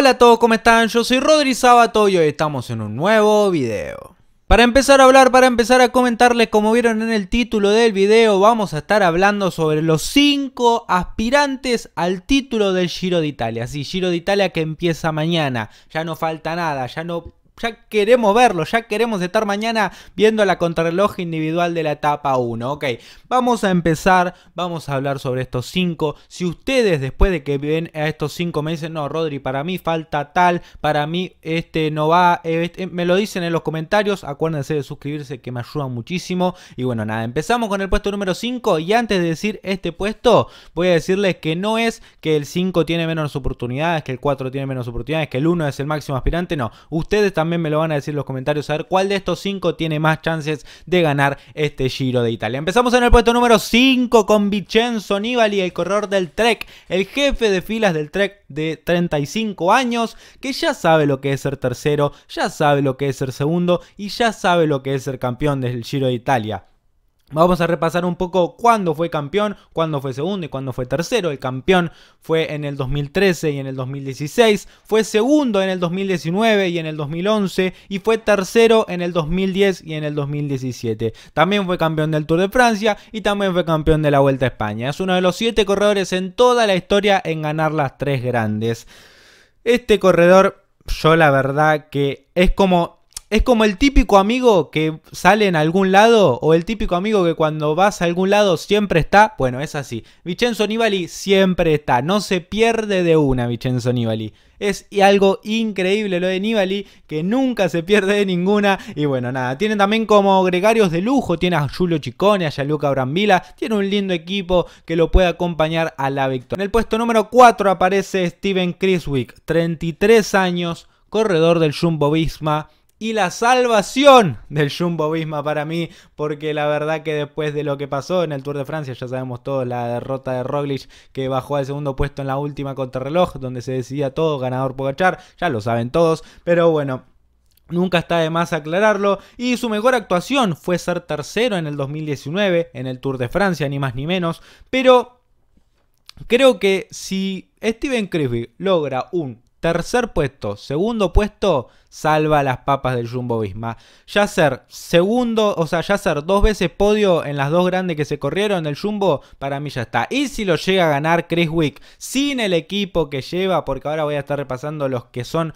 Hola a todos, ¿cómo están? Yo soy Rodri Sabato y hoy estamos en un nuevo video. Para empezar a hablar, para empezar a comentarles, como vieron en el título del video, vamos a estar hablando sobre los 5 aspirantes al título del Giro de Italia. Sí, Giro de Italia que empieza mañana, ya no falta nada, ya no ya queremos verlo, ya queremos estar mañana viendo la contrarreloj individual de la etapa 1. Ok, vamos a empezar, vamos a hablar sobre estos 5. Si ustedes después de que ven a estos 5 me dicen, no, Rodri, para mí falta tal, para mí este no va, este, eh, me lo dicen en los comentarios, acuérdense de suscribirse que me ayuda muchísimo. Y bueno, nada, empezamos con el puesto número 5 y antes de decir este puesto, voy a decirles que no es que el 5 tiene menos oportunidades, que el 4 tiene menos oportunidades, que el 1 es el máximo aspirante, no, ustedes también también me lo van a decir en los comentarios a ver cuál de estos cinco tiene más chances de ganar este Giro de Italia. Empezamos en el puesto número 5 con Vincenzo Nibali, el corredor del Trek, el jefe de filas del Trek de 35 años, que ya sabe lo que es ser tercero, ya sabe lo que es ser segundo y ya sabe lo que es ser campeón del Giro de Italia. Vamos a repasar un poco cuándo fue campeón, cuándo fue segundo y cuándo fue tercero. El campeón fue en el 2013 y en el 2016, fue segundo en el 2019 y en el 2011 y fue tercero en el 2010 y en el 2017. También fue campeón del Tour de Francia y también fue campeón de la Vuelta a España. Es uno de los siete corredores en toda la historia en ganar las tres grandes. Este corredor, yo la verdad que es como es como el típico amigo que sale en algún lado o el típico amigo que cuando vas a algún lado siempre está. Bueno, es así. Vincenzo Nibali siempre está. No se pierde de una Vincenzo Nibali. Es algo increíble lo de Nibali, que nunca se pierde de ninguna. Y bueno, nada, Tienen también como gregarios de lujo, tiene a Julio Chicone, a Yaluca Brambila, tiene un lindo equipo que lo puede acompañar a la victoria. En el puesto número 4 aparece Steven Criswick, 33 años, corredor del Jumbo Bisma y la salvación del Jumbo Visma para mí, porque la verdad que después de lo que pasó en el Tour de Francia, ya sabemos todo, la derrota de Roglic que bajó al segundo puesto en la última contrarreloj, donde se decidía todo, ganador Pogachar, ya lo saben todos, pero bueno, Nunca está de más aclararlo. Y su mejor actuación fue ser tercero en el 2019, en el Tour de Francia, ni más ni menos. Pero creo que si Steven Crisby logra un Tercer puesto, segundo puesto, salva las papas del Jumbo Visma. ser segundo, o sea, ser dos veces podio en las dos grandes que se corrieron. El Jumbo para mí ya está. Y si lo llega a ganar Chris sin el equipo que lleva, porque ahora voy a estar repasando los que son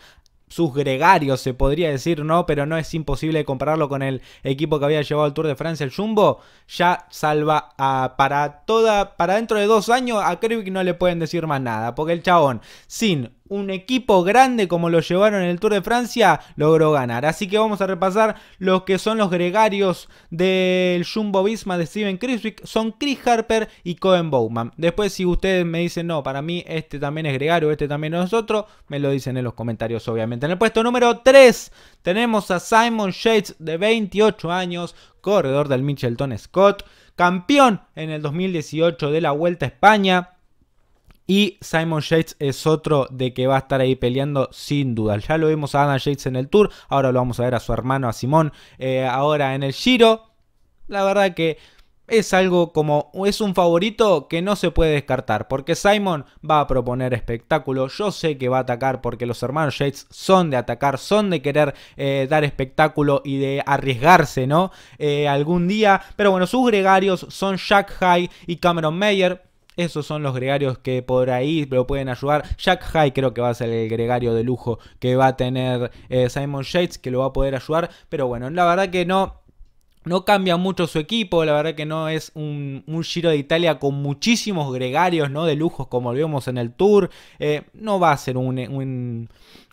sus gregarios, se podría decir, ¿no? Pero no es imposible compararlo con el equipo que había llevado al Tour de Francia, el Jumbo. Ya salva a, para toda, para dentro de dos años, a Wick no le pueden decir más nada, porque el chabón, sin un equipo grande como lo llevaron en el Tour de Francia logró ganar. Así que vamos a repasar los que son los gregarios del Jumbo Visma de Steven Criswick. Son Chris Harper y Cohen Bowman. Después si ustedes me dicen, no, para mí este también es gregario, este también es otro, me lo dicen en los comentarios obviamente. En el puesto número 3 tenemos a Simon Shades de 28 años, corredor del Michelton Scott, campeón en el 2018 de la Vuelta a España y Simon Yates es otro de que va a estar ahí peleando sin duda. Ya lo vimos a Adam Yates en el Tour, ahora lo vamos a ver a su hermano, a Simón, eh, ahora en el Giro. La verdad que es algo como es un favorito que no se puede descartar porque Simon va a proponer espectáculo yo sé que va a atacar porque los hermanos Yates son de atacar son de querer eh, dar espectáculo y de arriesgarse no eh, algún día pero bueno sus gregarios son Jack High y Cameron Mayer esos son los gregarios que por ahí lo pueden ayudar. Jack High creo que va a ser el gregario de lujo que va a tener eh, Simon Shades, que lo va a poder ayudar. Pero bueno, la verdad que no. No cambia mucho su equipo, la verdad que no es un, Giro de Italia con muchísimos gregarios, ¿no? De lujos como lo vimos en el Tour. Eh, no va a ser un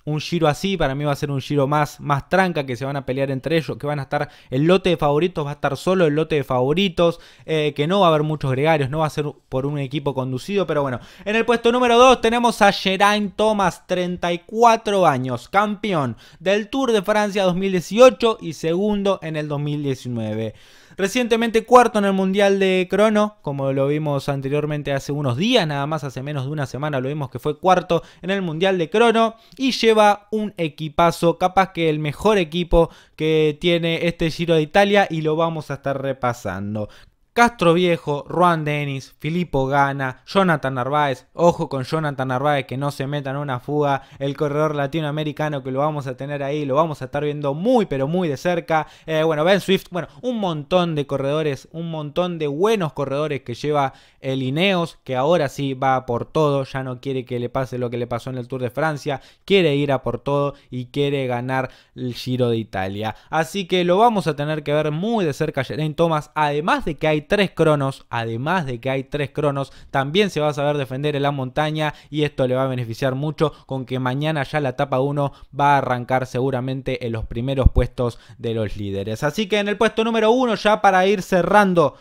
un giro así, para mí va a ser un giro más, más tranca, que se van a pelear entre ellos, que van a estar, el lote de favoritos va a estar solo, el lote de favoritos, eh, que no va a haber muchos gregarios, no va a ser por un equipo conducido, pero bueno. En el puesto número 2 tenemos a Geraint Thomas, 34 años, campeón del Tour de Francia 2018 y segundo en el 2019. Recientemente cuarto en el Mundial de Crono, como lo vimos anteriormente hace unos días, nada más hace menos de una semana lo vimos que fue cuarto en el Mundial de Crono y lleva un equipazo, capaz que el mejor equipo que tiene este Giro de Italia y lo vamos a estar repasando. Castro Viejo, Juan Dennis, Filippo Gana, Jonathan Narváez. Ojo con Jonathan Narváez que no se meta en una fuga. El corredor latinoamericano que lo vamos a tener ahí, lo vamos a estar viendo muy pero muy de cerca. Eh, bueno, Ben Swift, bueno, un montón de corredores, un montón de buenos corredores que lleva el Ineos, que ahora sí va por todo. Ya no quiere que le pase lo que le pasó en el Tour de Francia. Quiere ir a por todo y quiere ganar el Giro de Italia. Así que lo vamos a tener que ver muy de cerca. en Thomas, además de que hay tres cronos, además de que hay tres cronos, también se va a saber defender en la montaña y esto le va a beneficiar mucho con que mañana ya la etapa 1 va a arrancar seguramente en los primeros puestos de los líderes. Así que en el puesto número 1 ya para ir cerrando,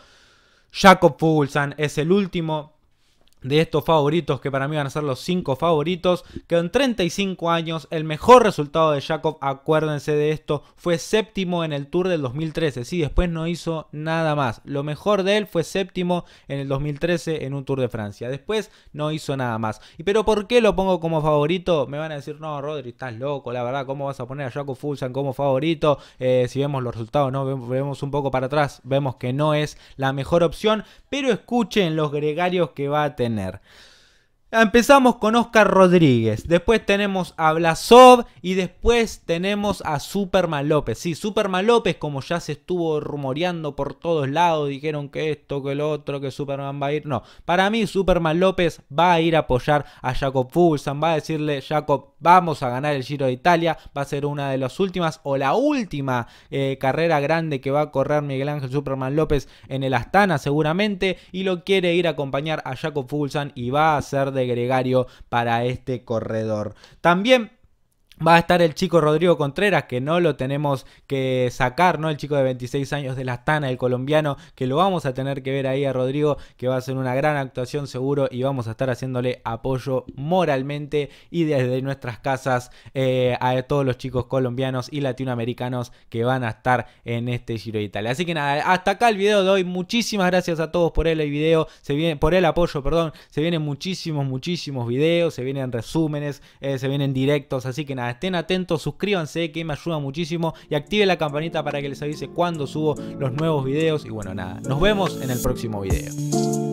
Jacob Fuglsang es el último de estos favoritos que para mí van a ser los 5 favoritos. que en 35 años. El mejor resultado de Jacob, acuérdense de esto, fue séptimo en el Tour del 2013. Sí, después no hizo nada más. Lo mejor de él fue séptimo en el 2013 en un Tour de Francia. Después no hizo nada más. ¿Y pero por qué lo pongo como favorito? Me van a decir, no, Rodri, estás loco, la verdad, ¿cómo vas a poner a Jacob Fulsan como favorito? Eh, si vemos los resultados, ¿no? Vemos un poco para atrás, vemos que no es la mejor opción. Pero escuchen los gregarios que va a tener tener Empezamos con Oscar Rodríguez, después tenemos a Blasov y después tenemos a Superman López. Sí, Superman López, como ya se estuvo rumoreando por todos lados, dijeron que esto, que el otro, que Superman va a ir. No, para mí Superman López va a ir a apoyar a Jacob Fulsan, va a decirle, Jacob, vamos a ganar el Giro de Italia, va a ser una de las últimas o la última eh, carrera grande que va a correr Miguel Ángel Superman López en el Astana seguramente y lo quiere ir a acompañar a Jacob Fulsan y va a ser de gregario para este corredor. También Va a estar el chico Rodrigo Contreras, que no lo tenemos que sacar, ¿no? El chico de 26 años de la Astana, el colombiano, que lo vamos a tener que ver ahí a Rodrigo, que va a hacer una gran actuación seguro y vamos a estar haciéndole apoyo moralmente y desde nuestras casas eh, a todos los chicos colombianos y latinoamericanos que van a estar en este Giro de Italia. Así que nada, hasta acá el video de hoy. Muchísimas gracias a todos por el video, se viene, por el apoyo, perdón. Se vienen muchísimos, muchísimos videos, se vienen resúmenes, eh, se vienen directos, así que nada Estén atentos, suscríbanse que me ayuda muchísimo y active la campanita para que les avise cuando subo los nuevos videos. Y bueno, nada, nos vemos en el próximo video.